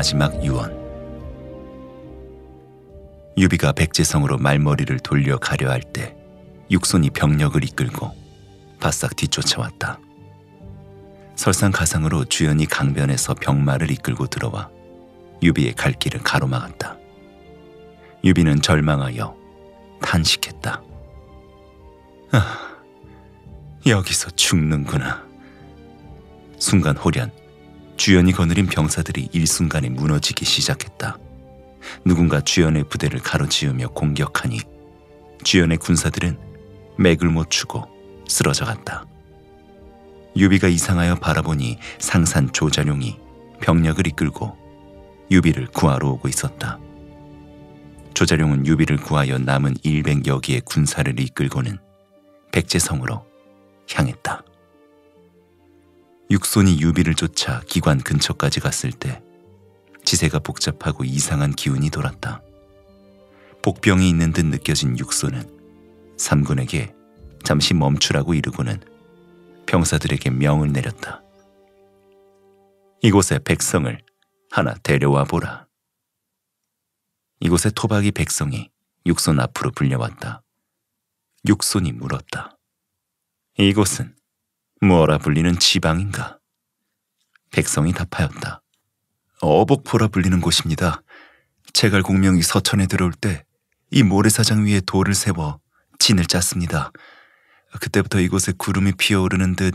마지막 유언. 유비가 백제성으로 말머리를 돌려 가려 할 때 육손이 병력을 이끌고 바싹 뒤쫓아왔다. 설상가상으로 주연이 강변에서 병마를 이끌고 들어와 유비의 갈 길을 가로막았다. 유비는 절망하여 탄식했다. 아, 여기서 죽는구나. 순간 홀연 주연이 거느린 병사들이 일순간에 무너지기 시작했다. 누군가 주연의 부대를 가로지으며 공격하니 주연의 군사들은 맥을 못 추고 쓰러져 갔다. 유비가 이상하여 바라보니 상산 조자룡이 병력을 이끌고 유비를 구하러 오고 있었다. 조자룡은 유비를 구하여 남은 일백여 개의 군사를 이끌고는 백제성으로 향했다. 육손이 유비를 쫓아 기관 근처까지 갔을 때 지세가 복잡하고 이상한 기운이 돌았다. 복병이 있는 듯 느껴진 육손은 삼군에게 잠시 멈추라고 이르고는 병사들에게 명을 내렸다. 이곳에 백성을 하나 데려와 보라. 이곳에 토박이 백성이 육손 앞으로 불려왔다. 육손이 물었다. 이곳은 무어라 불리는 지방인가? 백성이 답하였다. 어복포라 불리는 곳입니다. 제갈 공명이 서천에 들어올 때 이 모래사장 위에 돌을 세워 진을 짰습니다. 그때부터 이곳에 구름이 피어오르는 듯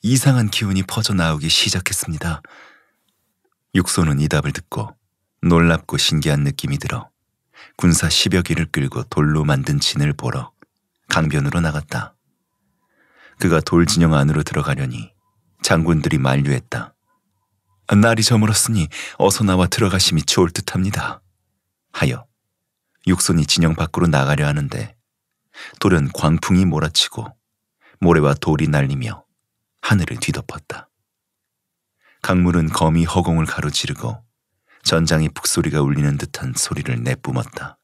이상한 기운이 퍼져나오기 시작했습니다. 육소는 이 답을 듣고 놀랍고 신기한 느낌이 들어 군사 10여 기를 끌고 돌로 만든 진을 보러 강변으로 나갔다. 그가 돌진영 안으로 들어가려니 장군들이 만류했다. 날이 저물었으니 어서 나와 들어가심이 좋을 듯합니다. 하여 육손이 진영 밖으로 나가려 하는데 돌은 광풍이 몰아치고 모래와 돌이 날리며 하늘을 뒤덮었다. 강물은 거미 허공을 가로지르고 전장의 북소리가 울리는 듯한 소리를 내뿜었다.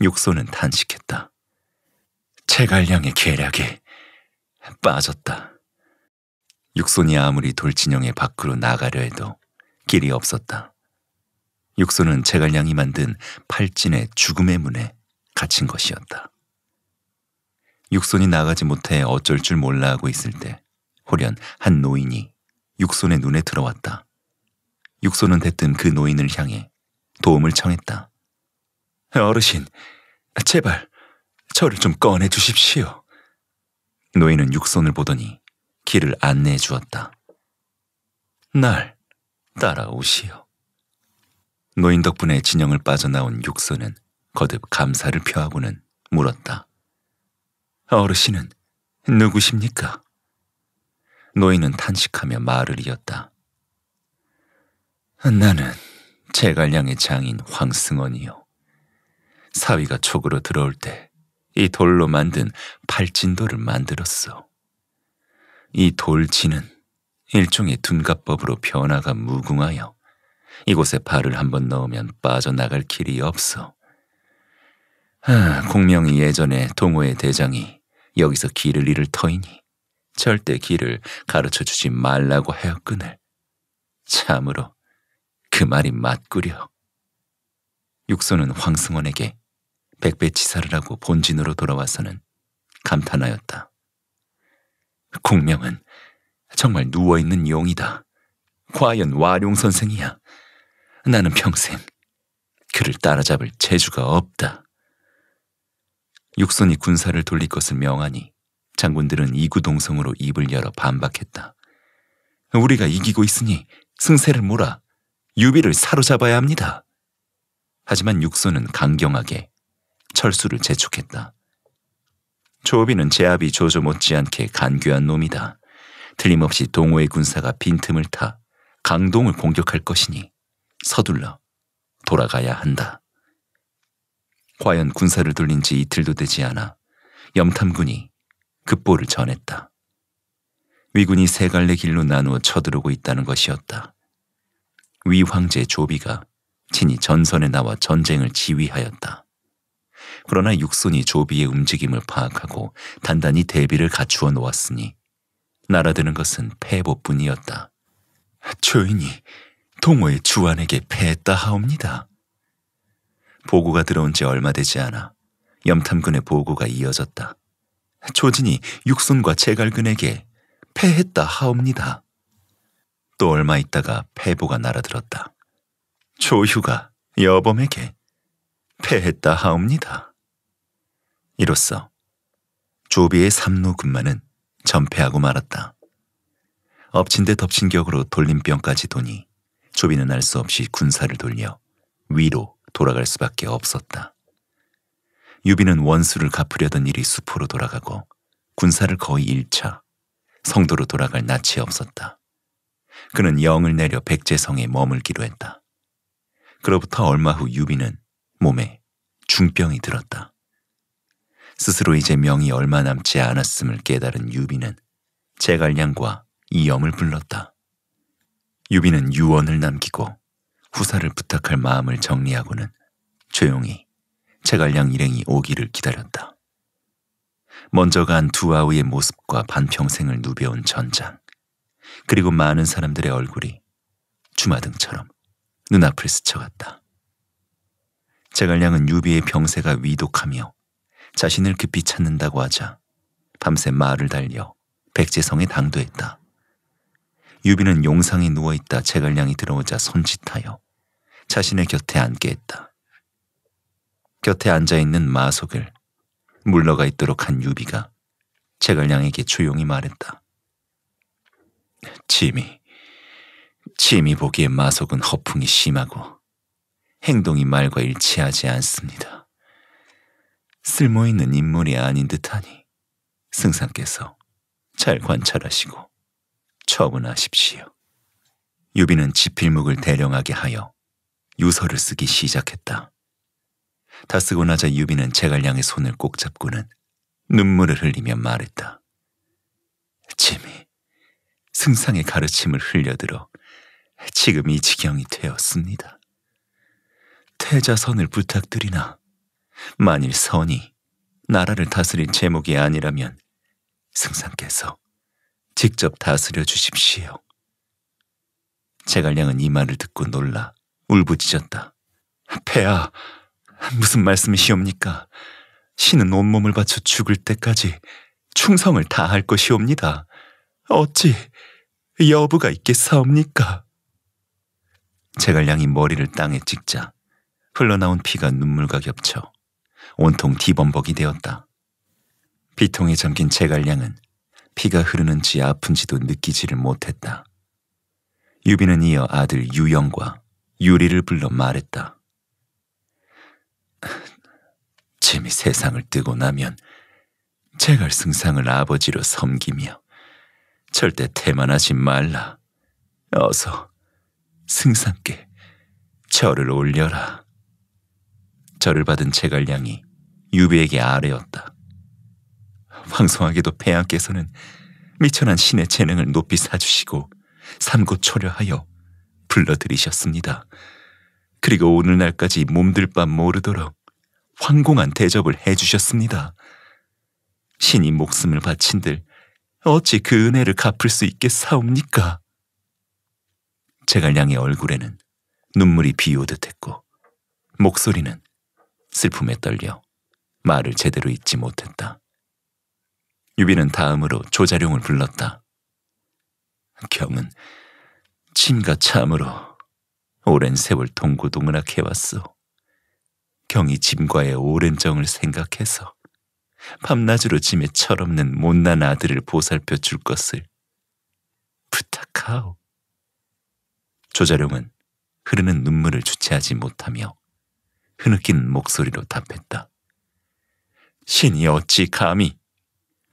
육소는 탄식했다. 채갈량의 계략이 빠졌다. 육손이 아무리 돌진영의 밖으로 나가려 해도 길이 없었다. 육손은 제갈량이 만든 팔진의 죽음의 문에 갇힌 것이었다. 육손이 나가지 못해 어쩔 줄 몰라 하고 있을 때 홀연 한 노인이 육손의 눈에 들어왔다. 육손은 대뜸 그 노인을 향해 도움을 청했다. 어르신, 제발 저를 좀 꺼내 주십시오. 노인은 육손을 보더니 길을 안내해 주었다. 날 따라오시오. 노인 덕분에 진영을 빠져나온 육손은 거듭 감사를 표하고는 물었다. 어르신은 누구십니까? 노인은 탄식하며 말을 이었다. 나는 제갈량의 장인 황승원이요. 사위가 촉으로 들어올 때이 돌로 만든 팔진돌을 만들었어. 이 돌진은 일종의 둔갑법으로 변화가 무궁하여 이곳에 발을 한번 넣으면 빠져나갈 길이 없어. 아, 공명이 예전에 동호회 대장이 여기서 길을 잃을 터이니 절대 길을 가르쳐 주지 말라고 하였거을 참으로 그 말이 맞구려. 육소는 황승원에게 백배치사를 하고 본진으로 돌아와서는 감탄하였다. 공명은 정말 누워있는 용이다. 과연 와룡 선생이야. 나는 평생 그를 따라잡을 재주가 없다. 육손이 군사를 돌릴 것을 명하니 장군들은 이구동성으로 입을 열어 반박했다. 우리가 이기고 있으니 승세를 몰아 유비를 사로잡아야 합니다. 하지만 육손은 강경하게 철수를 재촉했다. 조업이는 제압이 조조 못지않게 간교한 놈이다. 틀림없이 동호의 군사가 빈틈을 타 강동을 공격할 것이니 서둘러 돌아가야 한다. 과연 군사를 돌린 지 이틀도 되지 않아 염탐군이 급보를 전했다. 위군이 세 갈래 길로 나누어 쳐들어오고 있다는 것이었다. 위 황제 조비가 친히 전선에 나와 전쟁을 지휘하였다. 그러나 육손이 조비의 움직임을 파악하고 단단히 대비를 갖추어 놓았으니 날아드는 것은 패보뿐이었다. 조인이 동호의 주안에게 패했다 하옵니다. 보고가 들어온 지 얼마 되지 않아 염탐근의 보고가 이어졌다. 조진이 육손과 제갈근에게 패했다 하옵니다. 또 얼마 있다가 패보가 날아들었다. 조휴가 여범에게 패했다 하옵니다. 이로써 조비의 삼로 군마는 전폐하고 말았다. 엎친 데 덮친 격으로 돌림병까지 도니 조비는 알 수 없이 군사를 돌려 위로 돌아갈 수밖에 없었다. 유비는 원수를 갚으려던 일이 수포로 돌아가고 군사를 거의 1차 성도로 돌아갈 낯이 없었다. 그는 영을 내려 백제성에 머물기로 했다. 그로부터 얼마 후 유비는 몸에 중병이 들었다. 스스로 이제 명이 얼마 남지 않았음을 깨달은 유비는 제갈량과 이염을 불렀다. 유비는 유언을 남기고 후사를 부탁할 마음을 정리하고는 조용히 제갈량 일행이 오기를 기다렸다. 먼저 간두 아우의 모습과 반평생을 누벼온 전장, 그리고 많은 사람들의 얼굴이 주마등처럼 눈앞을 스쳐갔다. 제갈량은 유비의 병세가 위독하며 자신을 급히 찾는다고 하자 밤새 말을 달려 백제성에 당도했다. 유비는 용상에 누워있다 채갈량이 들어오자 손짓하여 자신의 곁에 앉게 했다. 곁에 앉아있는 마속을 물러가 있도록 한 유비가 채갈량에게 조용히 말했다. 짐이, 짐이 보기에 마속은 허풍이 심하고 행동이 말과 일치하지 않습니다. 쓸모있는 인물이 아닌 듯하니 승상께서 잘 관찰하시고 처분하십시오. 유비는 지필묵을 대령하게 하여 유서를 쓰기 시작했다. 다 쓰고 나자 유비는 제갈량의 손을 꼭 잡고는 눈물을 흘리며 말했다. 짐이 승상의 가르침을 흘려들어 지금 이 지경이 되었습니다. 태자선을 부탁드리나 만일 선이 나라를 다스릴 제목이 아니라면 승상께서 직접 다스려 주십시오. 제갈량은 이 말을 듣고 놀라 울부짖었다. 폐하, 무슨 말씀이시옵니까? 신은 온몸을 바쳐 죽을 때까지 충성을 다할 것이옵니다. 어찌 여부가 있겠사옵니까? 제갈량이 머리를 땅에 찍자 흘러나온 피가 눈물과 겹쳐 온통 디범벅이 되었다. 비통에 잠긴 제갈량은 피가 흐르는지 아픈지도 느끼지를 못했다. 유비는 이어 아들 유영과 유리를 불러 말했다. 재미 세상을 뜨고 나면 제갈 승상을 아버지로 섬기며 절대 태만하지 말라. 어서 승상께 절을 올려라. 절을 받은 제갈량이 유비에게 아래였다. 황송하게도 폐하께서는 미천한 신의 재능을 높이 사주시고 삼고 초려하여 불러들이셨습니다. 그리고 오늘날까지 몸들 밤 모르도록 황공한 대접을 해주셨습니다. 신이 목숨을 바친들 어찌 그 은혜를 갚을 수 있겠사옵니까? 제갈량의 얼굴에는 눈물이 비오듯 했고 목소리는 슬픔에 떨려 말을 제대로 잇지 못했다. 유비는 다음으로 조자룡을 불렀다. 경은 침과 참으로 오랜 세월 동고동락 해왔소. 경이 짐과의 오랜 정을 생각해서 밤낮으로 짐의 철없는 못난 아들을 보살펴 줄 것을 부탁하오. 조자룡은 흐르는 눈물을 주체하지 못하며 흐느낀 목소리로 답했다. 신이 어찌 감히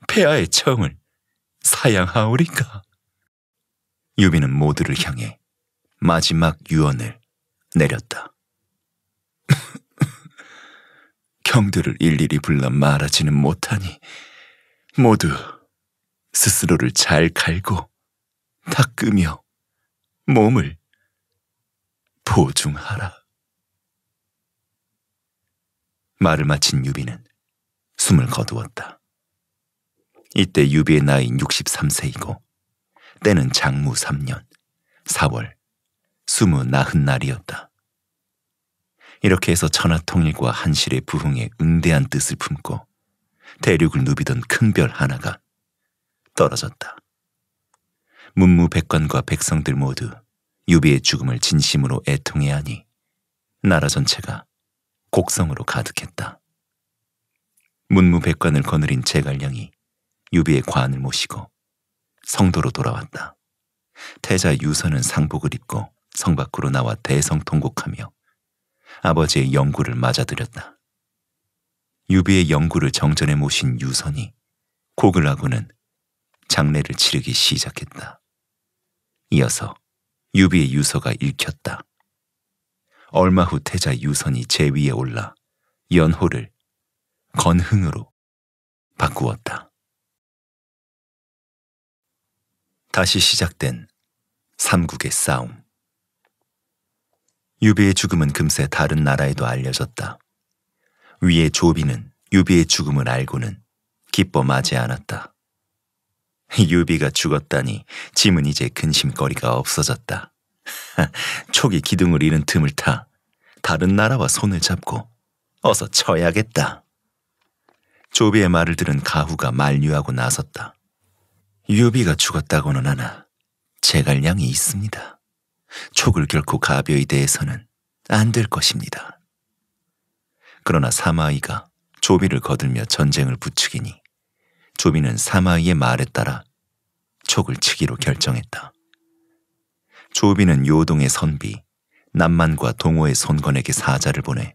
폐하의 청을 사양하오리까? 유비는 모두를 향해 마지막 유언을 내렸다. 경들을 일일이 불러 말하지는 못하니 모두 스스로를 잘 갈고 닦으며 몸을 보중하라. 말을 마친 유비는 숨을 거두었다. 이때 유비의 나이 63세이고 때는 장무 3년 4월 스무 나흔 날이었다. 이렇게 해서 천하통일과 한실의 부흥에 응대한 뜻을 품고 대륙을 누비던 큰 별 하나가 떨어졌다. 문무백관과 백성들 모두 유비의 죽음을 진심으로 애통해하니 나라 전체가 곡성으로 가득했다. 문무백관을 거느린 제갈량이 유비의 관을 모시고 성도로 돌아왔다. 태자 유선은 상복을 입고 성 밖으로 나와 대성통곡하며 아버지의 영구를 맞아들였다. 유비의 영구를 정전에 모신 유선이 곡을 하고는 장례를 치르기 시작했다. 이어서 유비의 유서가 읽혔다. 얼마 후 태자 유선이 제 위에 올라 연호를 건흥으로 바꾸었다. 다시 시작된 삼국의 싸움. 유비의 죽음은 금세 다른 나라에도 알려졌다. 위의 조비는 유비의 죽음을 알고는 기뻐 마지 않았다. 유비가 죽었다니 짐은 이제 근심거리가 없어졌다. 초기 기둥을 잃은 틈을 타 다른 나라와 손을 잡고 어서 쳐야겠다. 조비의 말을 들은 가후가 만류하고 나섰다. 유비가 죽었다고는 하나 제갈량이 있습니다. 촉을 결코 가벼이 대해서는 안 될 것입니다. 그러나 사마이가 조비를 거들며 전쟁을 부추기니 조비는 사마이의 말에 따라 촉을 치기로 결정했다. 조비는 요동의 선비, 남만과 동호의 손건에게 사자를 보내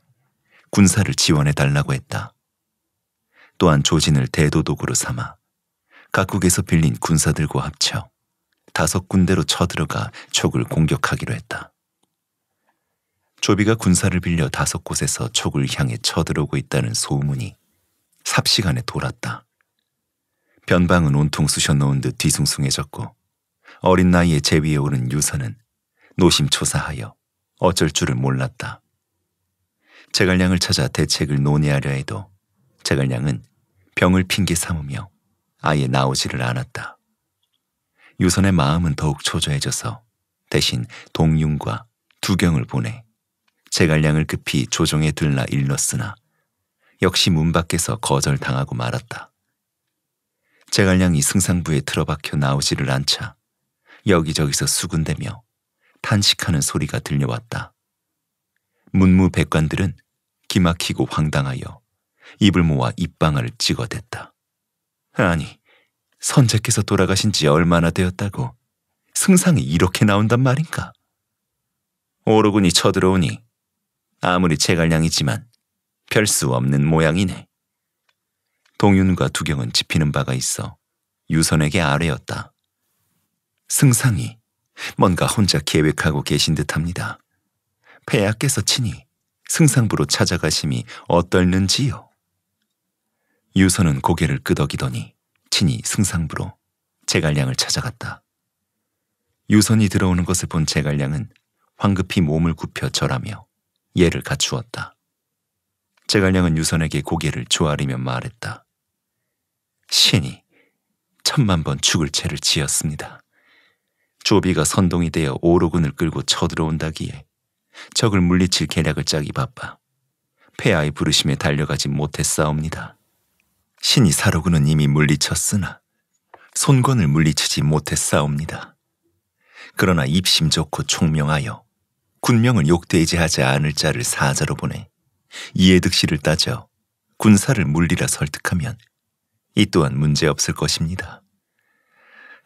군사를 지원해 달라고 했다. 또한 조진을 대도독으로 삼아 각국에서 빌린 군사들과 합쳐 다섯 군데로 쳐들어가 촉을 공격하기로 했다. 조비가 군사를 빌려 다섯 곳에서 촉을 향해 쳐들어오고 있다는 소문이 삽시간에 돌았다. 변방은 온통 쑤셔놓은 듯 뒤숭숭해졌고 어린 나이에 제위에 오른 유선은 노심초사하여 어쩔 줄을 몰랐다. 제갈량을 찾아 대책을 논의하려 해도 제갈량은 병을 핑계 삼으며 아예 나오지를 않았다. 유선의 마음은 더욱 초조해져서 대신 동윤과 두경을 보내 제갈량을 급히 조정에 들라 일렀으나 역시 문 밖에서 거절당하고 말았다. 제갈량이 승상부에 틀어박혀 나오지를 않자 여기저기서 수군대며 탄식하는 소리가 들려왔다. 문무백관들은 기막히고 황당하여 입을 모아 입방을 찍어댔다. 아니, 선제께서 돌아가신 지 얼마나 되었다고 승상이 이렇게 나온단 말인가? 오르군이 쳐들어오니 아무리 제갈량이지만 별 수 없는 모양이네. 동윤과 두경은 지피는 바가 있어 유선에게 아뢰었다. 승상이 뭔가 혼자 계획하고 계신 듯합니다. 폐하께서 치니 승상부로 찾아가심이 어떨는지요? 유선은 고개를 끄덕이더니 친히 승상부로 제갈량을 찾아갔다. 유선이 들어오는 것을 본 제갈량은 황급히 몸을 굽혀 절하며 예를 갖추었다. 제갈량은 유선에게 고개를 조아리며 말했다. 신이 천만 번 죽을 죄를 지었습니다. 조비가 선동이 되어 오로군을 끌고 쳐들어온다기에 적을 물리칠 계략을 짜기 바빠 폐하의 부르심에 달려가지 못했사옵니다. 신이 사로그는 이미 물리쳤으나 손권을 물리치지 못했사옵니다. 그러나 입심 좋고 총명하여 군명을 욕되지하지 않을 자를 사자로 보내 이해득실을 따져 군사를 물리라 설득하면 이 또한 문제없을 것입니다.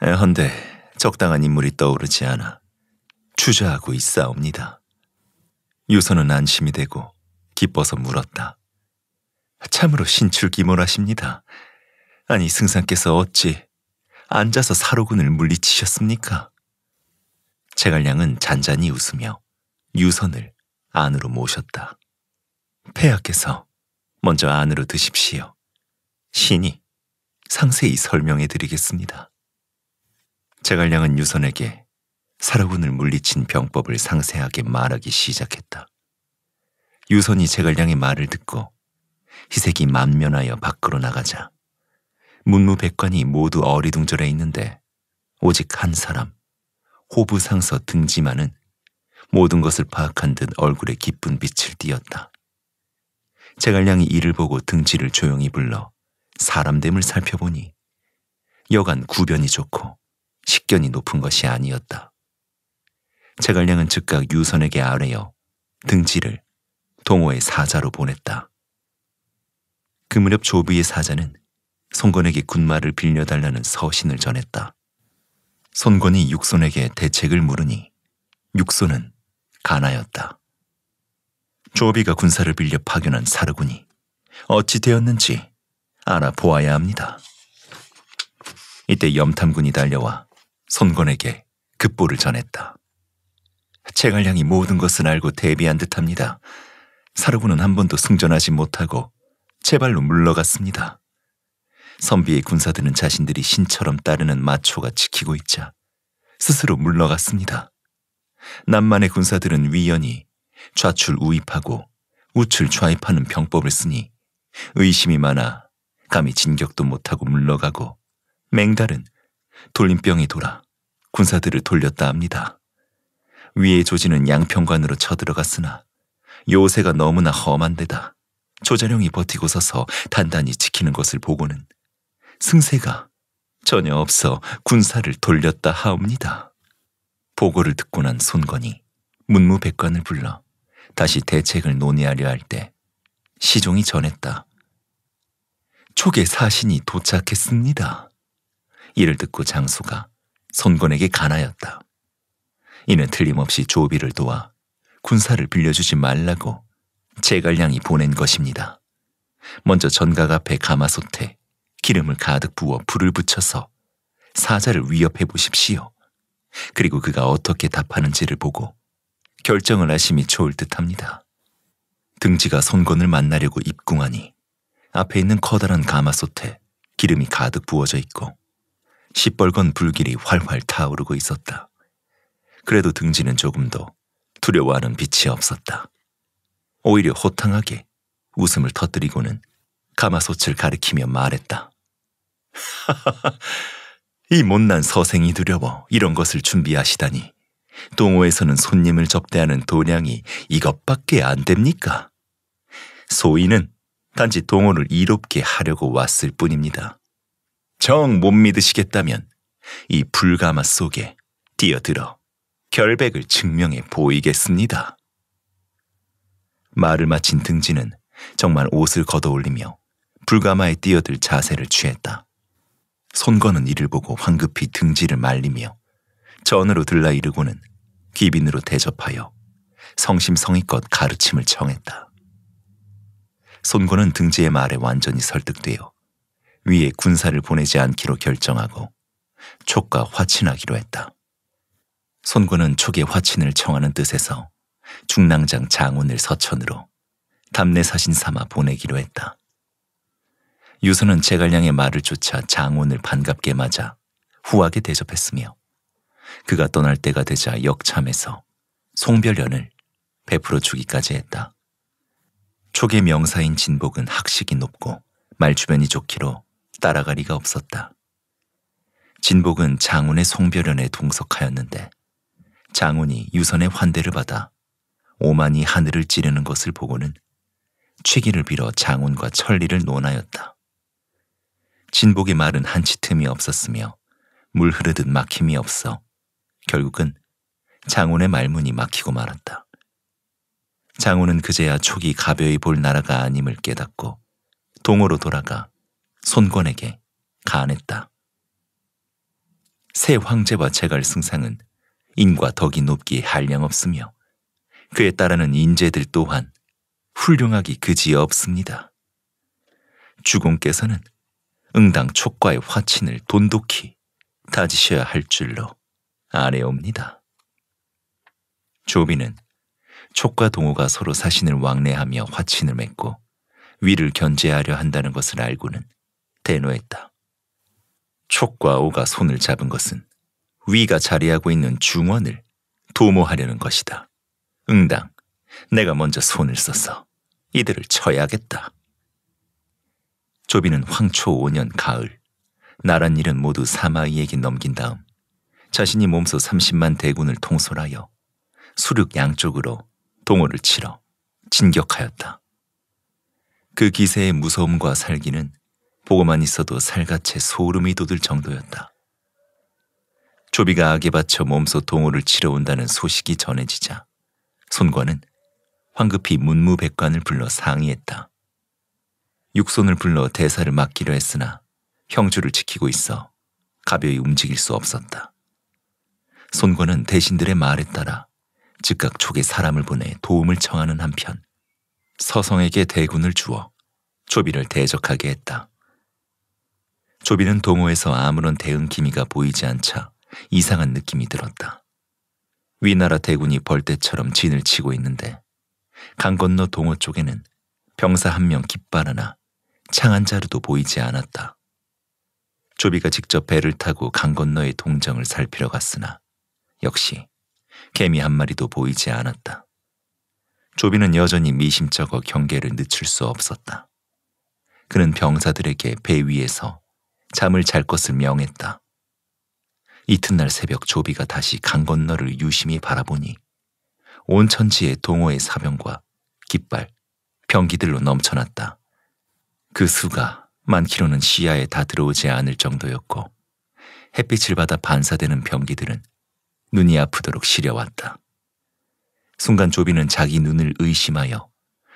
헌데 적당한 인물이 떠오르지 않아 주저하고 있사옵니다. 유서는 안심이 되고 기뻐서 물었다. 참으로 신출기모라십니다. 아니 승상께서 어찌 앉아서 사로군을 물리치셨습니까? 제갈량은 잔잔히 웃으며 유선을 안으로 모셨다. 폐하께서 먼저 안으로 드십시오. 신이 상세히 설명해 드리겠습니다. 제갈량은 유선에게 사로군을 물리친 병법을 상세하게 말하기 시작했다. 유선이 제갈량의 말을 듣고 희색이 만면하여 밖으로 나가자 문무백관이 모두 어리둥절해 있는데 오직 한 사람 호부상서 등지만은 모든 것을 파악한 듯 얼굴에 기쁜 빛을 띄었다. 제갈량이 이를 보고 등지를 조용히 불러 사람됨을 살펴보니 여간 구변이 좋고 식견이 높은 것이 아니었다. 제갈량은 즉각 유선에게 아뢰어 등지를 동호의 사자로 보냈다. 그 무렵 조비의 사자는 손권에게 군마를 빌려달라는 서신을 전했다. 손권이 육손에게 대책을 물으니 육손은 가나였다. 조비가 군사를 빌려 파견한 사르군이 어찌 되었는지 알아보아야 합니다. 이때 염탐군이 달려와 손권에게 급보를 전했다. 채갈량이 모든 것은 알고 대비한 듯합니다. 사르군은 한 번도 승전하지 못하고 제발로 물러갔습니다. 선비의 군사들은 자신들이 신처럼 따르는 마초가 지키고 있자 스스로 물러갔습니다. 남만의 군사들은 위연히 좌출 우입하고 우출 좌입하는 병법을 쓰니 의심이 많아 감히 진격도 못하고 물러가고 맹달은 돌림병이 돌아 군사들을 돌렸다 합니다. 위의 조지는 양평관으로 쳐들어갔으나 요새가 너무나 험한 데다 조자룡이 버티고 서서 단단히 지키는 것을 보고는 승세가 전혀 없어 군사를 돌렸다 하옵니다. 보고를 듣고 난 손건이 문무백관을 불러 다시 대책을 논의하려 할 때 시종이 전했다. 촉의 사신이 도착했습니다. 이를 듣고 장수가 손건에게 가나였다 이는 틀림없이 조비를 도와 군사를 빌려주지 말라고 제갈량이 보낸 것입니다. 먼저 전각 앞에 가마솥에 기름을 가득 부어 불을 붙여서 사자를 위협해 보십시오. 그리고 그가 어떻게 답하는지를 보고 결정을 하심이 좋을 듯합니다. 등지가 손건을 만나려고 입궁하니 앞에 있는 커다란 가마솥에 기름이 가득 부어져 있고 시뻘건 불길이 활활 타오르고 있었다. 그래도 등지는 조금도 두려워하는 빛이 없었다. 오히려 호탕하게 웃음을 터뜨리고는 가마솥을 가리키며 말했다. 이 못난 서생이 두려워 이런 것을 준비하시다니. 동호에서는 손님을 접대하는 도량이 이것밖에 안 됩니까? 소인은 단지 동호를 이롭게 하려고 왔을 뿐입니다. 정 못 믿으시겠다면 이 불가마 속에 뛰어들어 결백을 증명해 보이겠습니다. 말을 마친 등지는 정말 옷을 걷어올리며 불가마에 뛰어들 자세를 취했다. 손건은 이를 보고 황급히 등지를 말리며 전으로 들라 이르고는 기빈으로 대접하여 성심성의껏 가르침을 청했다. 손건은 등지의 말에 완전히 설득되어 위에 군사를 보내지 않기로 결정하고 촉과 화친하기로 했다. 손권은 촉의 화친을 청하는 뜻에서 중랑장 장훈을 서천으로 담내 사신 삼아 보내기로 했다. 유서는 제갈량의 말을 쫓아 장훈을 반갑게 맞아 후하게 대접했으며 그가 떠날 때가 되자 역참에서 송별연을 베풀어 주기까지 했다. 초계 명사인 진복은 학식이 높고 말주변이 좋기로 따라가리가 없었다. 진복은 장훈의 송별연에 동석하였는데 장훈이 유선의 환대를 받아 오만이 하늘을 찌르는 것을 보고는 취기를 빌어 장훈과 천리를 논하였다. 진복의 말은 한치 틈이 없었으며 물 흐르듯 막힘이 없어 결국은 장훈의 말문이 막히고 말았다. 장훈은 그제야 촉이 가벼이 볼 나라가 아님을 깨닫고 동으로 돌아가 손권에게 가안했다. 새 황제와 제갈 승상은 인과 덕이 높기 한량없으며 그에 따르는 인재들 또한 훌륭하기 그지없습니다. 주공께서는 응당 촉과의 화친을 돈독히 다지셔야 할 줄로 아뢰옵니다. 조비는 촉과 동호가 서로 사신을 왕래하며 화친을 맺고 위를 견제하려 한다는 것을 알고는 대노했다. 촉과 오가 손을 잡은 것은 위가 자리하고 있는 중원을 도모하려는 것이다. 응당 내가 먼저 손을 써서 이들을 쳐야겠다. 조비는 황초 5년 가을 나란 일은 모두 사마이에게 넘긴 다음 자신이 몸소 30만 대군을 통솔하여 수륙 양쪽으로 동호를 치러 진격하였다. 그 기세의 무서움과 살기는 보고만 있어도 살갗에 소름이 돋을 정도였다. 조비가 악에 받쳐 몸소 동호를 치러 온다는 소식이 전해지자 손관은 황급히 문무백관을 불러 상의했다. 육손을 불러 대사를 맡기려 했으나 형주를 지키고 있어 가벼이 움직일 수 없었다. 손권은 대신들의 말에 따라 즉각 촉에 사람을 보내 도움을 청하는 한편 서성에게 대군을 주어 조비를 대적하게 했다. 조비는 동호에서 아무런 대응 기미가 보이지 않자 이상한 느낌이 들었다. 위나라 대군이 벌떼처럼 진을 치고 있는데 강 건너 동호 쪽에는 병사 한 명 깃발하나 창 한 자루도 보이지 않았다. 조비가 직접 배를 타고 강 건너의 동정을 살피러 갔으나 역시 개미 한 마리도 보이지 않았다. 조비는 여전히 미심쩍어 경계를 늦출 수 없었다. 그는 병사들에게 배 위에서 잠을 잘 것을 명했다. 이튿날 새벽 조비가 다시 강 건너를 유심히 바라보니 온 천지에 동호의 사병과 깃발, 병기들로 넘쳐났다. 그 수가 많기로는 시야에 다 들어오지 않을 정도였고 햇빛을 받아 반사되는 병기들은 눈이 아프도록 시려왔다. 순간 조비는 자기 눈을 의심하여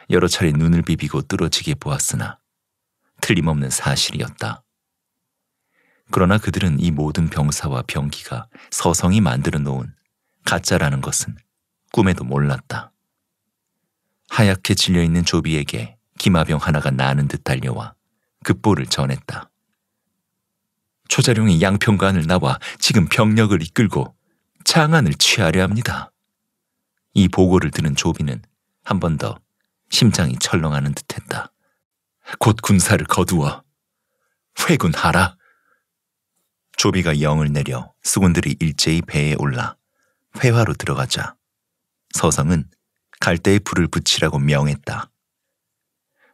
여러 차례 눈을 비비고 뚫어지게 보았으나 틀림없는 사실이었다. 그러나 그들은 이 모든 병사와 병기가 서성이 만들어 놓은 가짜라는 것은 꿈에도 몰랐다. 하얗게 질려있는 조비에게 기마병 하나가 나는 듯 달려와 급보를 전했다. 초자룡이 양평관을 나와 지금 병력을 이끌고 장안을 취하려 합니다. 이 보고를 들은 조비는 한 번 더 심장이 철렁하는 듯했다. 곧 군사를 거두어 회군하라. 조비가 영을 내려 수군들이 일제히 배에 올라 회화로 들어가자 서성은 갈대에 불을 붙이라고 명했다.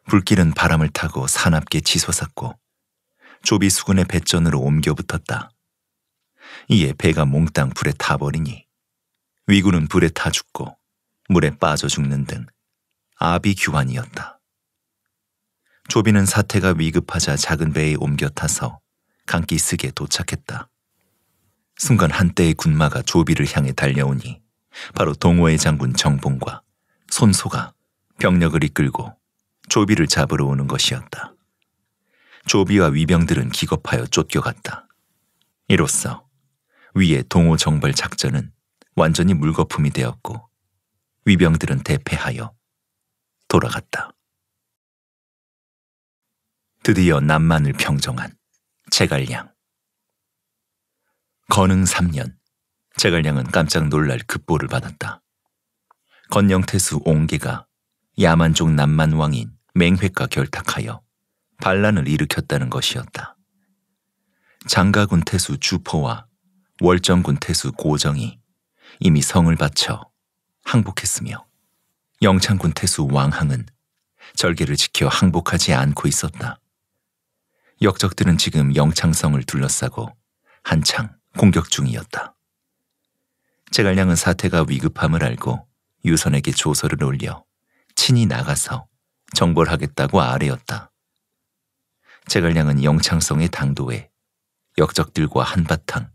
불길은 바람을 타고 사납게 치솟았고 조비 수군의 배전으로 옮겨 붙었다. 이에 배가 몽땅 불에 타버리니 위군은 불에 타 죽고 물에 빠져 죽는 등 아비규환이었다. 조비는 사태가 위급하자 작은 배에 옮겨 타서 강기스에 도착했다. 순간 한때의 군마가 조비를 향해 달려오니 바로 동호의 장군 정봉과 손소가 병력을 이끌고 조비를 잡으러 오는 것이었다. 조비와 위병들은 기겁하여 쫓겨갔다. 이로써 위의 동호 정벌 작전은 완전히 물거품이 되었고 위병들은 대패하여 돌아갔다. 드디어 남만을 평정한 제갈량. 건흥 3년, 제갈량은 깜짝 놀랄 급보를 받았다. 건영태수 옹계가 야만족 남만왕인 맹획과 결탁하여 반란을 일으켰다는 것이었다. 장가군 태수 주포와 월정군 태수 고정이 이미 성을 바쳐 항복했으며 영창군 태수 왕항은 절개를 지켜 항복하지 않고 있었다. 역적들은 지금 영창성을 둘러싸고 한창 공격 중이었다. 제갈량은 사태가 위급함을 알고 유선에게 조서를 올려 친히 나가서 정벌 하겠다고 아뢰었다. 제갈량은 영창성의 당도에 역적들과 한바탕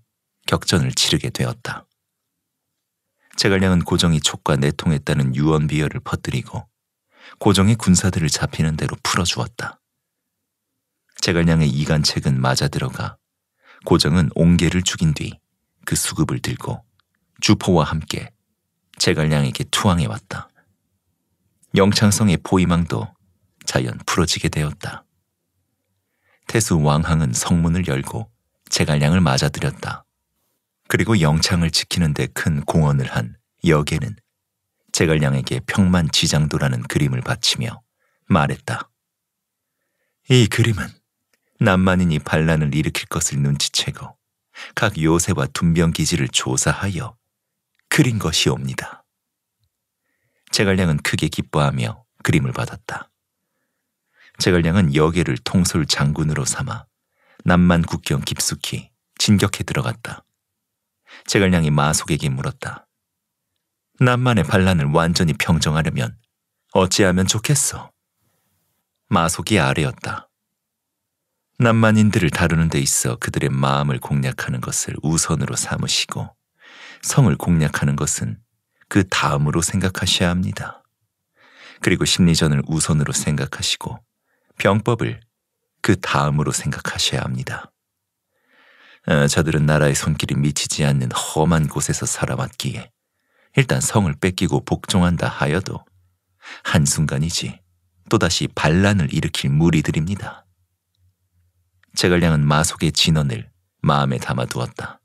격전을 치르게 되었다. 제갈량은 고정이 촉과 내통했다는 유언비어를 퍼뜨리고 고정의 군사들을 잡히는 대로 풀어주었다. 제갈량의 이간책은 맞아 들어가 고정은 옹계를 죽인 뒤 그 수급을 들고 주포와 함께 제갈량에게 투항해 왔다. 영창성의 포위망도 자연 풀어지게 되었다. 태수 왕항은 성문을 열고 제갈량을 맞아들였다. 그리고 영창을 지키는 데 큰 공헌을 한 역에는 제갈량에게 평만 지장도라는 그림을 바치며 말했다. 이 그림은 남만인이 반란을 일으킬 것을 눈치채고 각 요새와 둔병 기지를 조사하여 그린 것이옵니다. 제갈량은 크게 기뻐하며 그림을 받았다. 제갈량은 여계를 통솔 장군으로 삼아 남만 국경 깊숙이 진격해 들어갔다. 제갈량이 마속에게 물었다. 남만의 반란을 완전히 평정하려면 어찌하면 좋겠어? 마속이 아래였다. 남만인들을 다루는 데 있어 그들의 마음을 공략하는 것을 우선으로 삼으시고 성을 공략하는 것은 그 다음으로 생각하셔야 합니다. 그리고 심리전을 우선으로 생각하시고 병법을 그 다음으로 생각하셔야 합니다. 아, 저들은 나라의 손길이 미치지 않는 험한 곳에서 살아왔기에 일단 성을 뺏기고 복종한다 하여도 한순간이지 또다시 반란을 일으킬 무리들입니다. 제갈량은 마속의 진언을 마음에 담아두었다.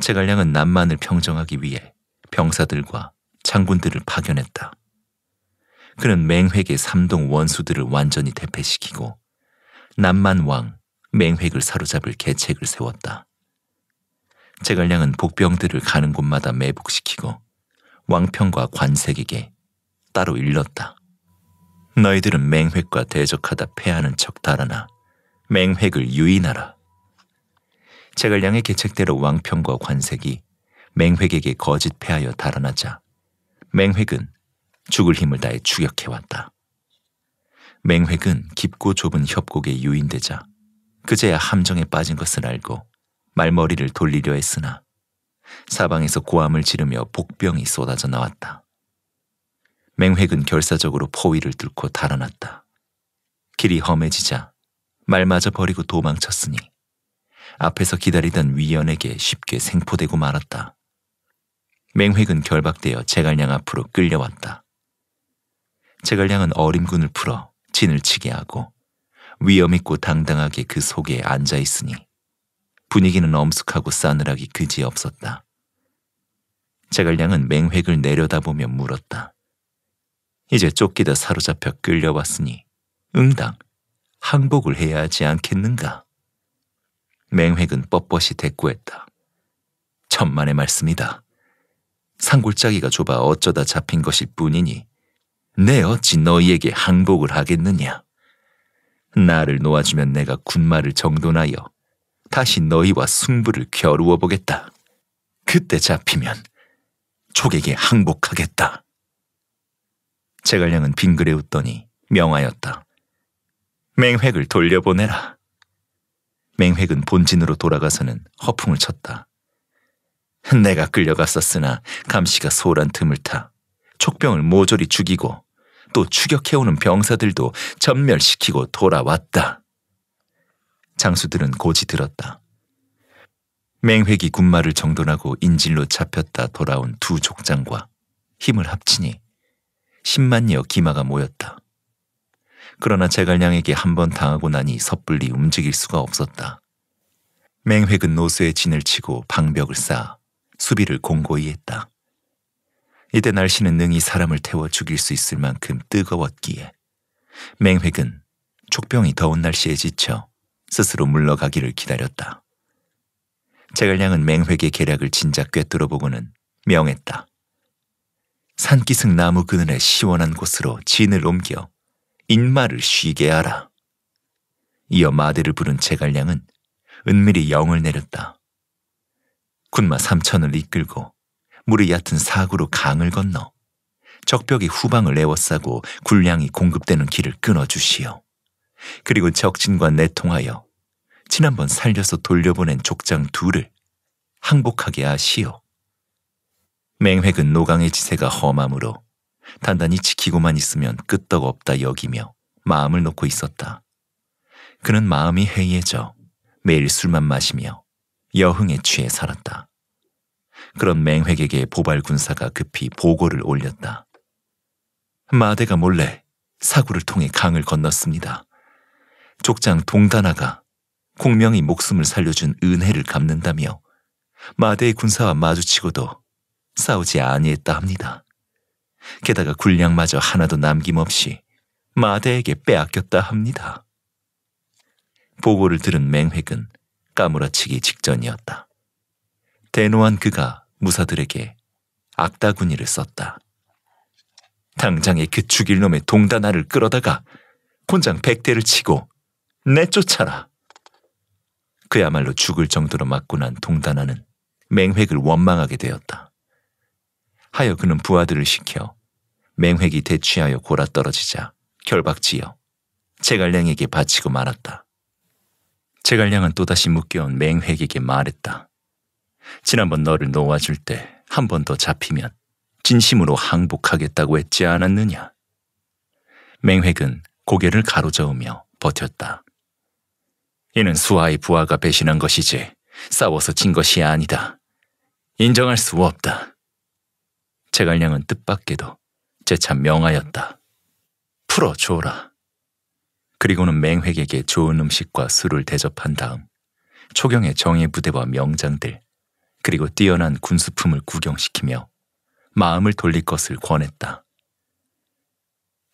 제갈량은 남만을 평정하기 위해 병사들과 장군들을 파견했다. 그는 맹획의 삼동 원수들을 완전히 대패시키고 남만 왕 맹획을 사로잡을 계책을 세웠다. 제갈량은 복병들을 가는 곳마다 매복시키고 왕평과 관색에게 따로 일렀다. 너희들은 맹획과 대적하다 패하는 척 달아나 맹획을 유인하라. 제갈량의 계책대로 왕평과 관색이 맹획에게 거짓 패하여 달아나자 맹획은 죽을 힘을 다해 추격해왔다. 맹획은 깊고 좁은 협곡에 유인되자 그제야 함정에 빠진 것을 알고 말머리를 돌리려 했으나 사방에서 고함을 지르며 복병이 쏟아져 나왔다. 맹획은 결사적으로 포위를 뚫고 달아났다. 길이 험해지자 말마저 버리고 도망쳤으니 앞에서 기다리던 위연에게 쉽게 생포되고 말았다. 맹획은 결박되어 제갈량 앞으로 끌려왔다. 제갈량은 어림군을 풀어 진을 치게 하고 위엄있고 당당하게 그 속에 앉아있으니 분위기는 엄숙하고 싸늘하기 그지없었다. 제갈량은 맹획을 내려다보며 물었다. 이제 쫓기다 사로잡혀 끌려왔으니 응당 항복을 해야 하지 않겠는가? 맹획은 뻣뻣이 대꾸했다. 천만의 말씀이다. 상골짜기가 좁아 어쩌다 잡힌 것일 뿐이니 내 어찌 너희에게 항복을 하겠느냐? 나를 놓아주면 내가 군말을 정돈하여 다시 너희와 승부를 겨루어 보겠다. 그때 잡히면 족에게 항복하겠다. 제갈량은 빙그레 웃더니 명하였다. 맹획을 돌려보내라. 맹획은 본진으로 돌아가서는 허풍을 쳤다. 내가 끌려갔었으나 감시가 소홀한 틈을 타 촉병을 모조리 죽이고 또 추격해오는 병사들도 전멸시키고 돌아왔다. 장수들은 고지 들었다. 맹획이 군말을 정돈하고 인질로 잡혔다 돌아온 두 족장과 힘을 합치니 10만여 기마가 모였다. 그러나 제갈량에게 한 번 당하고 나니 섣불리 움직일 수가 없었다. 맹획은 노수에 진을 치고 방벽을 쌓아 수비를 공고히 했다. 이때 날씨는 능히 사람을 태워 죽일 수 있을 만큼 뜨거웠기에 맹획은 촉병이 더운 날씨에 지쳐 스스로 물러가기를 기다렸다. 제갈량은 맹획의 계략을 진작 꿰뚫어보고는 명했다. 산기슭 나무 그늘의 시원한 곳으로 진을 옮겨 인마를 쉬게 하라. 이어 마대를 부른 제갈량은 은밀히 영을 내렸다. 군마 삼천을 이끌고 물이 얕은 사구로 강을 건너 적벽이 후방을 에워싸고 군량이 공급되는 길을 끊어주시오 그리고 적진과 내통하여 지난번 살려서 돌려보낸 족장 둘을 항복하게 하시오. 맹획은 노강의 지세가 험함으로 단단히 지키고만 있으면 끄떡없다 여기며 마음을 놓고 있었다. 그는 마음이 해이해져 매일 술만 마시며 여흥에 취해 살았다. 그런 맹획에게 보발 군사가 급히 보고를 올렸다. 마대가 몰래 사고를 통해 강을 건넜습니다. 족장 동단아가 공명이 목숨을 살려준 은혜를 갚는다며 마대의 군사와 마주치고도 싸우지 아니했다 합니다. 게다가 군량마저 하나도 남김없이 마대에게 빼앗겼다 합니다. 보고를 들은 맹획은 까무라치기 직전이었다. 대노한 그가 무사들에게 악다구니를 썼다. 당장에 그 죽일 놈의 동단아를 끌어다가 곤장 백대를 치고 내쫓아라. 그야말로 죽을 정도로 맞고 난 동단아는 맹획을 원망하게 되었다. 하여 그는 부하들을 시켜 맹획이 대취하여 골아떨어지자 결박지어 제갈량에게 바치고 말았다. 제갈량은 또다시 묶여온 맹획에게 말했다. 지난번 너를 놓아줄 때 한 번 더 잡히면 진심으로 항복하겠다고 했지 않았느냐. 맹획은 고개를 가로저으며 버텼다. 이는 수아의 부하가 배신한 것이지 싸워서 진 것이 아니다. 인정할 수 없다. 제갈량은 뜻밖에도 재차 명하였다. 풀어줘라. 그리고는 맹획에게 좋은 음식과 술을 대접한 다음 초경의 정예 부대와 명장들 그리고 뛰어난 군수품을 구경시키며 마음을 돌릴 것을 권했다.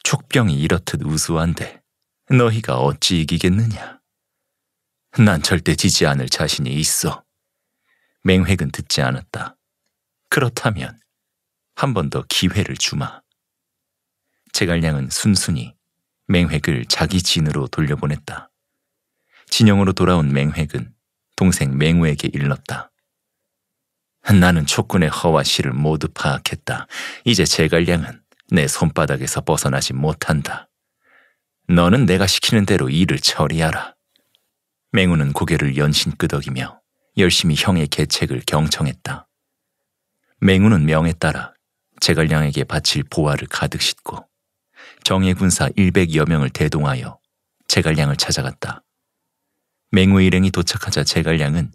촉병이 이렇듯 우수한데 너희가 어찌 이기겠느냐? 난 절대 지지 않을 자신이 있어. 맹획은 듣지 않았다. 그렇다면 한번더 기회를 주마. 제갈량은 순순히 맹획을 자기 진으로 돌려보냈다. 진영으로 돌아온 맹획은 동생 맹우에게 일렀다. 나는 촉군의 허와 실을 모두 파악했다. 이제 제갈량은 내 손바닥에서 벗어나지 못한다. 너는 내가 시키는 대로 일을 처리하라. 맹우는 고개를 연신 끄덕이며 열심히 형의 계책을 경청했다. 맹우는 명에 따라 제갈량에게 바칠 보화를 가득 싣고 정예 군사 100여 명을 대동하여 제갈량을 찾아갔다. 맹우 일행이 도착하자 제갈량은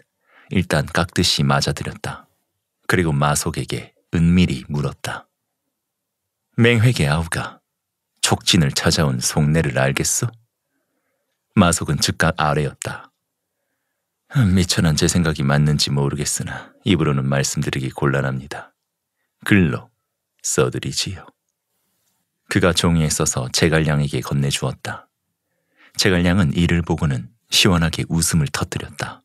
일단 깍듯이 맞아들였다. 그리고 마속에게 은밀히 물었다. 맹획의 아우가 촉진을 찾아온 속내를 알겠소? 마속은 즉각 아래였다. 미천한 제 생각이 맞는지 모르겠으나 입으로는 말씀드리기 곤란합니다. 글로 써드리지요. 그가 종이에 써서 제갈량에게 건네주었다. 제갈량은 이를 보고는 시원하게 웃음을 터뜨렸다.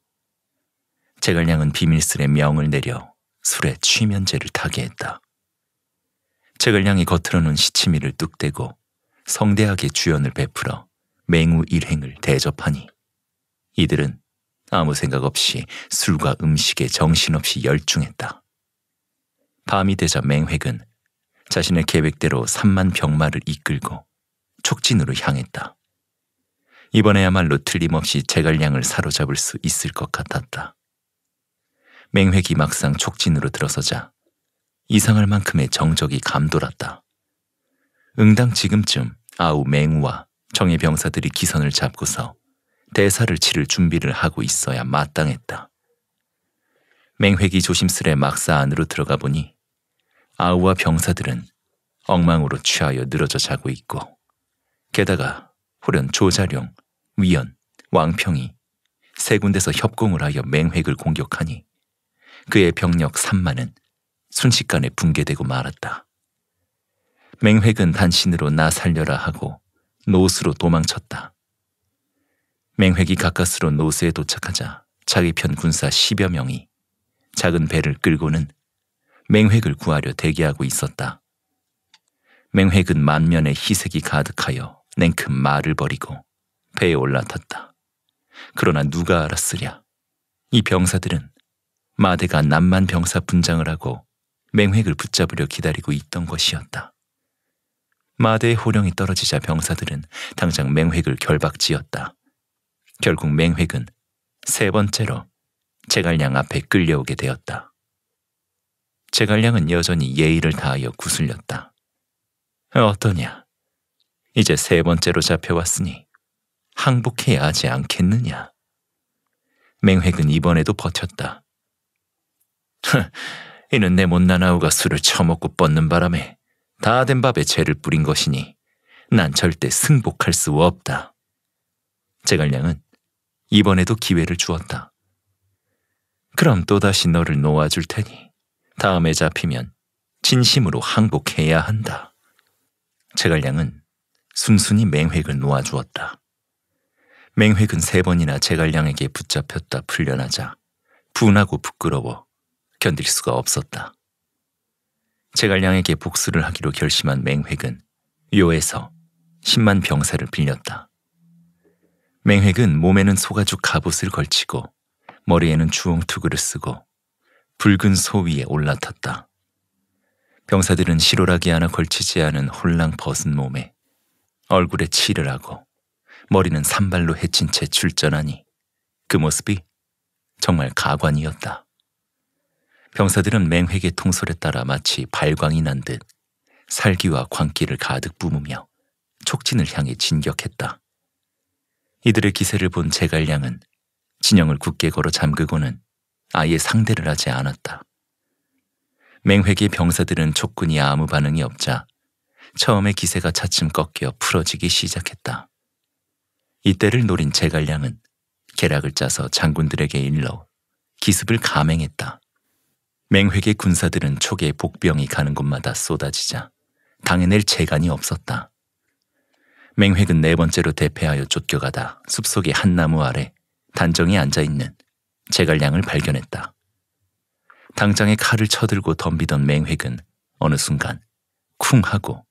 제갈량은 비밀스레 명을 내려 술에 취면제를 타게 했다. 제갈량이 겉으로는 시치미를 뚝대고 성대하게 주연을 베풀어 맹우 일행을 대접하니 이들은 아무 생각 없이 술과 음식에 정신없이 열중했다. 밤이 되자 맹획은 자신의 계획대로 3만 병마를 이끌고 촉진으로 향했다. 이번에야말로 틀림없이 제갈량을 사로잡을 수 있을 것 같았다. 맹획이 막상 촉진으로 들어서자 이상할 만큼의 정적이 감돌았다. 응당 지금쯤 아우 맹우와 정의 병사들이 기선을 잡고서 대사를 치를 준비를 하고 있어야 마땅했다. 맹획이 조심스레 막사 안으로 들어가 보니 아우와 병사들은 엉망으로 취하여 늘어져 자고 있고 게다가 후련 조자룡, 위연, 왕평이 세 군데서 협공을 하여 맹획을 공격하니 그의 병력 3만은 순식간에 붕괴되고 말았다. 맹획은 단신으로 나 살려라 하고 노스로 도망쳤다. 맹획이 가까스로 노스에 도착하자 자기 편 군사 10여 명이 작은 배를 끌고는 맹획을 구하려 대기하고 있었다. 맹획은 만면에 희색이 가득하여 냉큼 말을 버리고 배에 올라탔다. 그러나 누가 알았으랴. 이 병사들은 마대가 남만 병사 분장을 하고 맹획을 붙잡으려 기다리고 있던 것이었다. 마대의 호령이 떨어지자 병사들은 당장 맹획을 결박지었다. 결국 맹획은 세 번째로 제갈량 앞에 끌려오게 되었다. 제갈량은 여전히 예의를 다하여 구슬렸다. 어, 어떠냐? 이제 세 번째로 잡혀왔으니 항복해야 하지 않겠느냐? 맹획은 이번에도 버텼다. 이는 내 못난 아우가 술을 처먹고 뻗는 바람에 다 된 밥에 죄를 뿌린 것이니 난 절대 승복할 수 없다. 제갈량은 이번에도 기회를 주었다. 그럼 또다시 너를 놓아줄 테니 다음에 잡히면 진심으로 항복해야 한다. 제갈량은 순순히 맹획을 놓아주었다. 맹획은 세 번이나 제갈량에게 붙잡혔다 풀려나자 분하고 부끄러워 견딜 수가 없었다. 제갈량에게 복수를 하기로 결심한 맹획은 요에서 10만 병사를 빌렸다. 맹획은 몸에는 소가죽 갑옷을 걸치고 머리에는 주홍 투구를 쓰고 붉은 소 위에 올라탔다. 병사들은 시로라기 하나 걸치지 않은 홀랑 벗은 몸에 얼굴에 칠을 하고 머리는 산발로 해친 채 출전하니 그 모습이 정말 가관이었다. 병사들은 맹획의 통솔에 따라 마치 발광이 난 듯 살기와 광기를 가득 뿜으며 촉진을 향해 진격했다. 이들의 기세를 본 제갈량은 진영을 굳게 걸어 잠그고는 아예 상대를 하지 않았다. 맹획의 병사들은 촉군이 아무 반응이 없자 처음에 기세가 차츰 꺾여 풀어지기 시작했다. 이때를 노린 제갈량은 계략을 짜서 장군들에게 일러 기습을 감행했다. 맹획의 군사들은 촉의 복병이 가는 곳마다 쏟아지자 당해낼 재간이 없었다. 맹획은 네 번째로 대패하여 쫓겨가다 숲속의 한 나무 아래 단정히 앉아있는 제갈량을 발견했다. 당장에 칼을 쳐들고 덤비던 맹획은 어느 순간 쿵 하고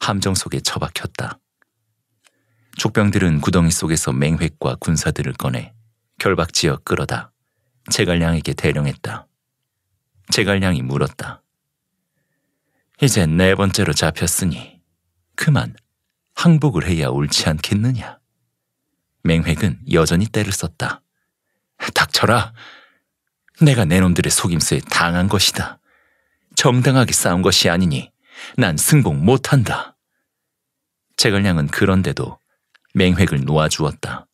함정 속에 처박혔다. 족병들은 구덩이 속에서 맹획과 군사들을 꺼내 결박지어 끌어다 제갈량에게 대령했다. 제갈량이 물었다. 이제 네 번째로 잡혔으니 그만 항복을 해야 옳지 않겠느냐. 맹획은 여전히 때를 썼다. 닥쳐라. 내가 내놈들의 속임수에 당한 것이다. 정당하게 싸운 것이 아니니 난 승복 못한다. 채걸량은 그런데도 맹획을 놓아주었다.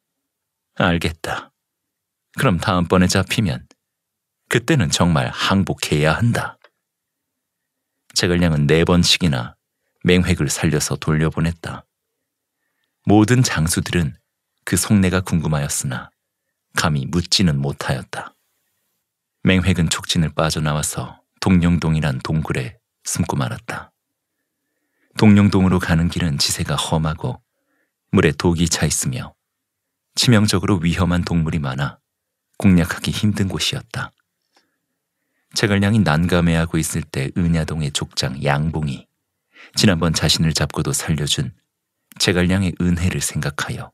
알겠다. 그럼 다음번에 잡히면 그때는 정말 항복해야 한다. 채걸량은 네 번씩이나 맹획을 살려서 돌려보냈다. 모든 장수들은 그 속내가 궁금하였으나 감히 묻지는 못하였다. 맹획은 촉진을 빠져나와서 동령동이란 동굴에 숨고 말았다. 동령동으로 가는 길은 지세가 험하고 물에 독이 차 있으며 치명적으로 위험한 동물이 많아 공략하기 힘든 곳이었다. 채갈량이 난감해하고 있을 때 은야동의 족장 양봉이 지난번 자신을 잡고도 살려준 채갈량의 은혜를 생각하여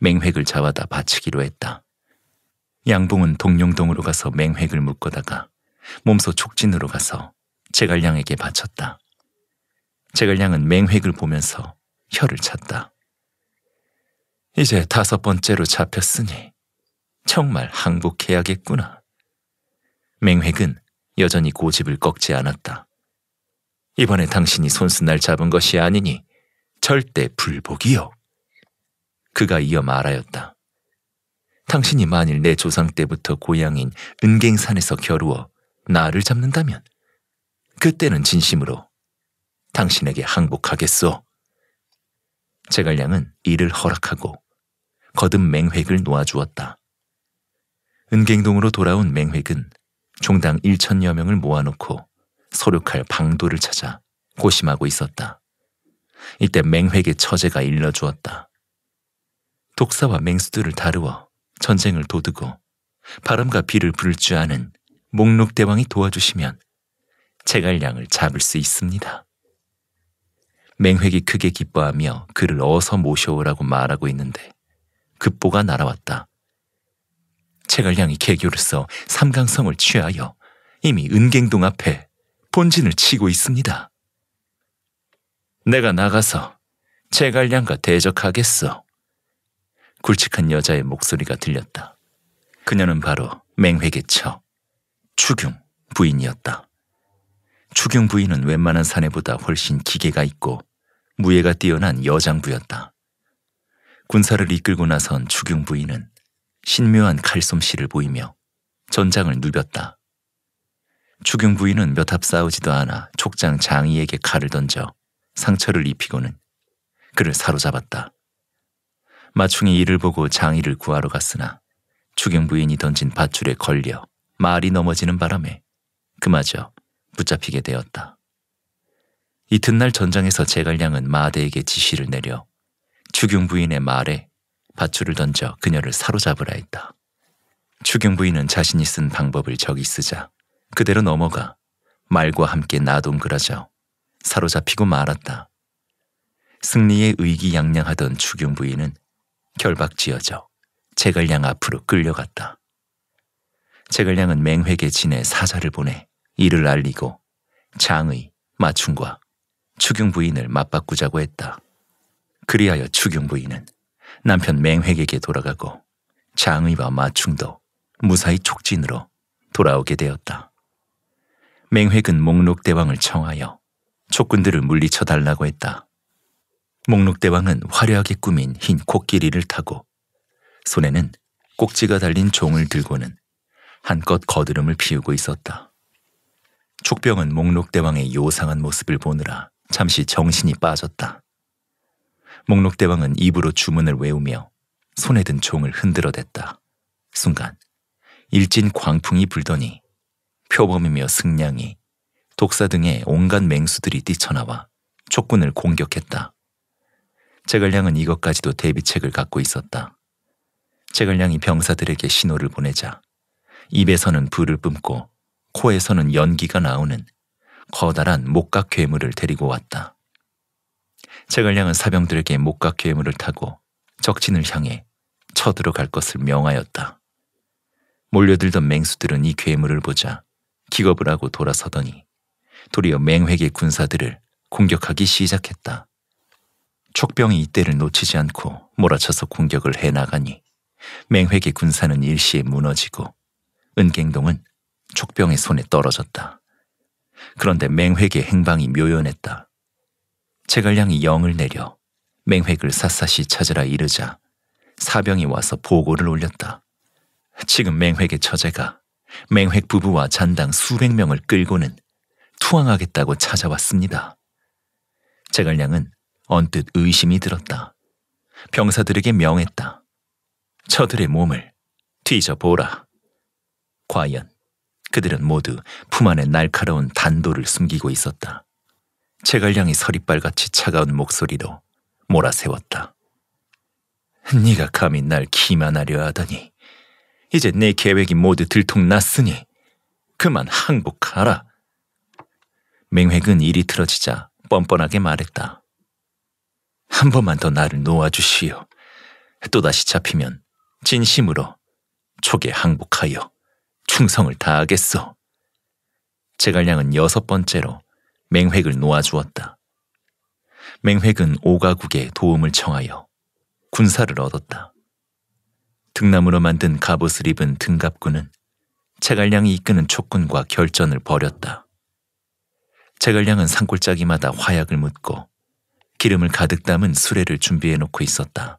맹획을 잡아다 바치기로 했다. 양봉은 동룡동으로 가서 맹획을 묶어다가 몸소 촉진으로 가서 제갈량에게 바쳤다. 제갈량은 맹획을 보면서 혀를 찼다. 이제 다섯 번째로 잡혔으니 정말 항복해야겠구나. 맹획은 여전히 고집을 꺾지 않았다. 이번에 당신이 손수날 잡은 것이 아니니 절대 불복이요. 그가 이어 말하였다. 당신이 만일 내 조상 때부터 고향인 은갱산에서 겨루어 나를 잡는다면 그때는 진심으로 당신에게 항복하겠소. 제갈량은 이를 허락하고 거듭 맹획을 놓아주었다. 은갱동으로 돌아온 맹획은 종당 1천여 명을 모아놓고 소륙할 방도를 찾아 고심하고 있었다. 이때 맹획의 처제가 일러주었다. 독사와 맹수들을 다루어 전쟁을 도두고 바람과 비를 부를 줄 아는 목록 대왕이 도와주시면 제갈량을 잡을 수 있습니다. 맹획이 크게 기뻐하며 그를 어서 모셔오라고 말하고 있는데 급보가 날아왔다. 제갈량이 개교를 써 삼강성을 취하여 이미 은갱동 앞에 본진을 치고 있습니다. 내가 나가서 제갈량과 대적하겠어. 굵직한 여자의 목소리가 들렸다. 그녀는 바로 맹회계처 추경 부인이었다. 추경 부인은 웬만한 사내보다 훨씬 기계가 있고 무예가 뛰어난 여장부였다. 군사를 이끌고 나선 추경 부인은 신묘한 칼솜씨를 보이며 전장을 누볐다. 추경 부인은 몇 합 싸우지도 않아 촉장 장이에게 칼을 던져 상처를 입히고는 그를 사로잡았다. 마충이 이를 보고 장이를 구하러 갔으나 추경부인이 던진 밧줄에 걸려 말이 넘어지는 바람에 그마저 붙잡히게 되었다. 이튿날 전장에서 제갈량은 마대에게 지시를 내려 추경부인의 말에 밧줄을 던져 그녀를 사로잡으라 했다. 추경부인은 자신이 쓴 방법을 적이 쓰자 그대로 넘어가 말과 함께 나동그라져 사로잡히고 말았다. 승리에 의기양양하던 추경부인은 결박지어져 제갈량 앞으로 끌려갔다. 제갈량은 맹획에 진에 사자를 보내 이를 알리고 장의, 마충과 추경 부인을 맞바꾸자고 했다. 그리하여 추경 부인은 남편 맹획에게 돌아가고 장의와 마충도 무사히 촉진으로 돌아오게 되었다. 맹획은 목록대왕을 청하여 촉군들을 물리쳐 달라고 했다. 목록대왕은 화려하게 꾸민 흰 코끼리를 타고 손에는 꼭지가 달린 종을 들고는 한껏 거드름을 피우고 있었다. 축병은 목록대왕의 요상한 모습을 보느라 잠시 정신이 빠졌다. 목록대왕은 입으로 주문을 외우며 손에 든 종을 흔들어댔다. 순간 일진 광풍이 불더니 표범이며 승냥이 독사 등의 온갖 맹수들이 뛰쳐나와 촉군을 공격했다. 제갈량은 이것까지도 대비책을 갖고 있었다. 제갈량이 병사들에게 신호를 보내자 입에서는 불을 뿜고 코에서는 연기가 나오는 커다란 목각 괴물을 데리고 왔다. 제갈량은 사병들에게 목각 괴물을 타고 적진을 향해 쳐들어갈 것을 명하였다. 몰려들던 맹수들은 이 괴물을 보자 기겁을 하고 돌아서더니 도리어 맹획의 군사들을 공격하기 시작했다. 촉병이 이때를 놓치지 않고 몰아쳐서 공격을 해나가니 맹획의 군사는 일시에 무너지고 은갱동은 촉병의 손에 떨어졌다. 그런데 맹획의 행방이 묘연했다. 제갈량이 영을 내려 맹획을 샅샅이 찾으라 이르자 사병이 와서 보고를 올렸다. 지금 맹획의 처제가 맹획 부부와 잔당 수백 명을 끌고는 투항하겠다고 찾아왔습니다. 제갈량은 언뜻 의심이 들었다. 병사들에게 명했다. 저들의 몸을 뒤져보라. 과연 그들은 모두 품 안에 날카로운 단도를 숨기고 있었다. 제갈량이 서리빨같이 차가운 목소리로 몰아세웠다. 네가 감히 날 기만하려 하더니 이제 내 계획이 모두 들통났으니 그만 항복하라. 맹획은 일이 틀어지자 뻔뻔하게 말했다. 한 번만 더 나를 놓아주시오. 또다시 잡히면 진심으로 촉에 항복하여 충성을 다하겠소. 제갈량은 여섯 번째로 맹획을 놓아주었다. 맹획은 오가국의 도움을 청하여 군사를 얻었다. 등나무로 만든 갑옷을 입은 등갑군은 제갈량이 이끄는 촉군과 결전을 벌였다. 제갈량은 산골짜기마다 화약을 묻고 기름을 가득 담은 수레를 준비해 놓고 있었다.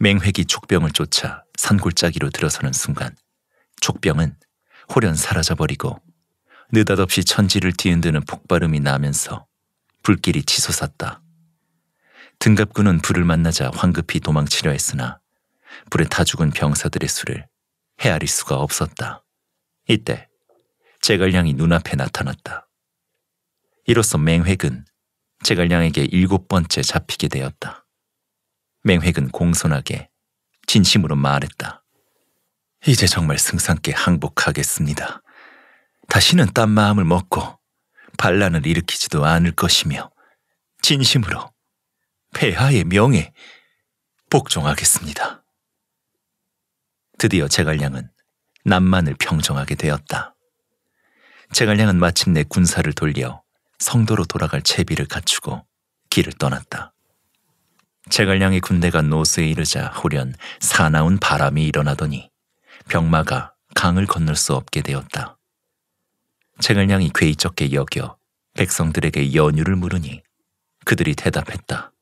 맹획이 족병을 쫓아 산골짜기로 들어서는 순간 족병은 홀연 사라져버리고 느닷없이 천지를 뒤흔드는 폭발음이 나면서 불길이 치솟았다. 등갑군은 불을 만나자 황급히 도망치려 했으나 불에 타 죽은 병사들의 수를 헤아릴 수가 없었다. 이때 제갈량이 눈앞에 나타났다. 이로써 맹획은 제갈량에게 일곱 번째 잡히게 되었다. 맹획은 공손하게 진심으로 말했다. 이제 정말 승상께 항복하겠습니다. 다시는 딴 마음을 먹고 반란을 일으키지도 않을 것이며 진심으로 폐하의 명에 복종하겠습니다. 드디어 제갈량은 남만을 평정하게 되었다. 제갈량은 마침내 군사를 돌려 성도로 돌아갈 채비를 갖추고 길을 떠났다. 제갈량의 군대 가 노스에 이르자 홀연 사나운 바람이 일어나더니 병마가 강을 건널 수 없게 되었다. 제갈량이 괴이적게 여겨 백성들에게 연유를 물으니 그들이 대답했다.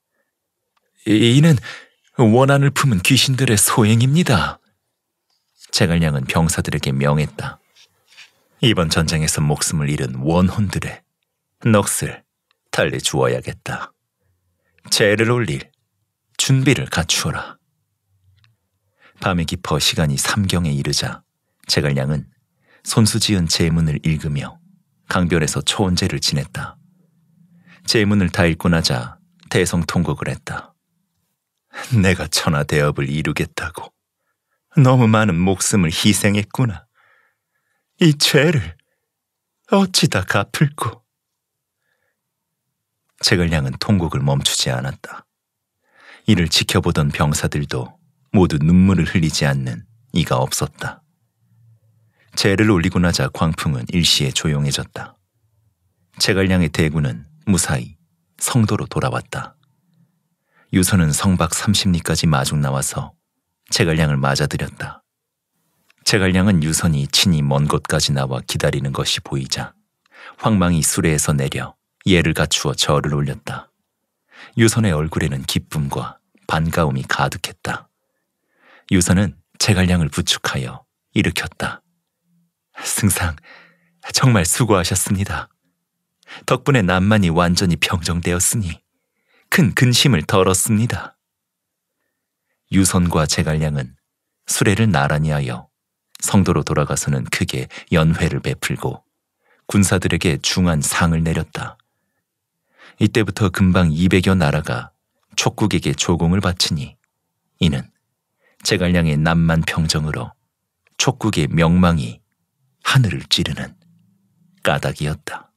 이는 원한을 품은 귀신들의 소행입니다. 제갈량은 병사들에게 명했다. 이번 전쟁에서 목숨을 잃은 원혼들의 넋을 달리 주어야겠다. 재를 올릴 준비를 갖추어라. 밤이 깊어 시간이 삼경에 이르자 제갈량은 손수 지은 제문을 읽으며 강변에서 초원제를 지냈다. 제문을 다 읽고 나자 대성통곡을 했다. 내가 천하대업을 이루겠다고 너무 많은 목숨을 희생했구나. 이 죄를 어찌 다 갚을꼬. 책을 향은 통곡을 멈추지 않았다. 이를 지켜보던 병사들도 모두 눈물을 흘리지 않는 이가 없었다. 재를 올리고 나자 광풍은 일시에 조용해졌다. 제갈량의 대군은 무사히 성도로 돌아왔다. 유선은 성박 30리까지 마중 나와서 제갈량을 맞아들였다. 제갈량은 유선이 친히 먼 곳까지 나와 기다리는 것이 보이자 황망이 수레에서 내려 예를 갖추어 절을 올렸다. 유선의 얼굴에는 기쁨과 반가움이 가득했다. 유선은 제갈량을 부축하여 일으켰다. 승상, 정말 수고하셨습니다. 덕분에 난만이 완전히 평정되었으니 큰 근심을 덜었습니다. 유선과 제갈량은 수레를 나란히 하여 성도로 돌아가서는 크게 연회를 베풀고 군사들에게 중한 상을 내렸다. 이때부터 금방 200여 나라가 촉국에게 조공을 바치니 이는 제갈량의 남만 평정으로 촉국의 명망이 하늘을 찌르는 까닭이었다.